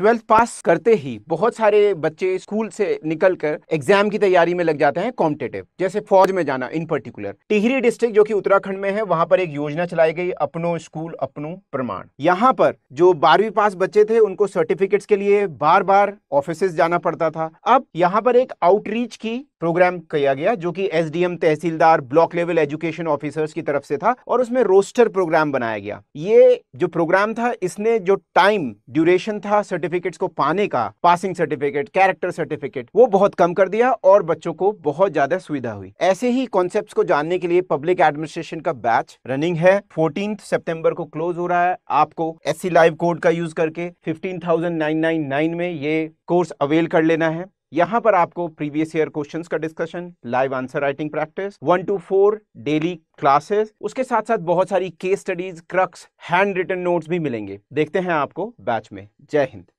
twelfth pass करते ही बहुत सारे बच्चे स्कूल से निकलकर एग्जाम की तैयारी में लग जाते हैं कॉम्पिटेटिव जैसे फौज में जाना इन पर्टिकुलर टिहरी डिस्ट्रिक्ट जो कि उत्तराखंड में है वहां पर एक योजना चलाई गई अपनो स्कूल अपनो प्रमाण यहाँ पर जो बारहवीं पास बच्चे थे उनको सर्टिफिकेट्स के लिए बार बार ऑफिस जाना पड़ता था अब यहाँ पर एक आउटरीच की प्रोग्राम किया गया जो कि SDM tehsildar block level education officers की तरफ से था और उसमें रोस्टर प्रोग्राम बनाया गया ये जो प्रोग्राम था इसने जो टाइम ड्यूरेशन था सर्टिफिकेट सर्टिफिकेट्स को पाने का पासिंग सर्टिफिकेट कैरेक्टर सर्टिफिकेट वो बहुत कम कर दिया और बच्चों को बहुत ज्यादा सुविधा हुई ऐसे ही कॉन्सेप्ट को जानने के लिए पब्लिक एडमिनिस्ट्रेशन का बैच रनिंग है फोर्टीन सेप्टेम्बर को क्लोज हो रहा है आपको एस लाइव कोड का यूज करके फिफ्टीन में ये कोर्स अवेल कर लेना है यहाँ पर आपको प्रीवियस ईयर क्वेश्चंस का discussion live answer writing practice one two four daily classes उसके साथ साथ बहुत सारी case studies crux hand written notes भी मिलेंगे देखते हैं आपको बैच में जय हिंद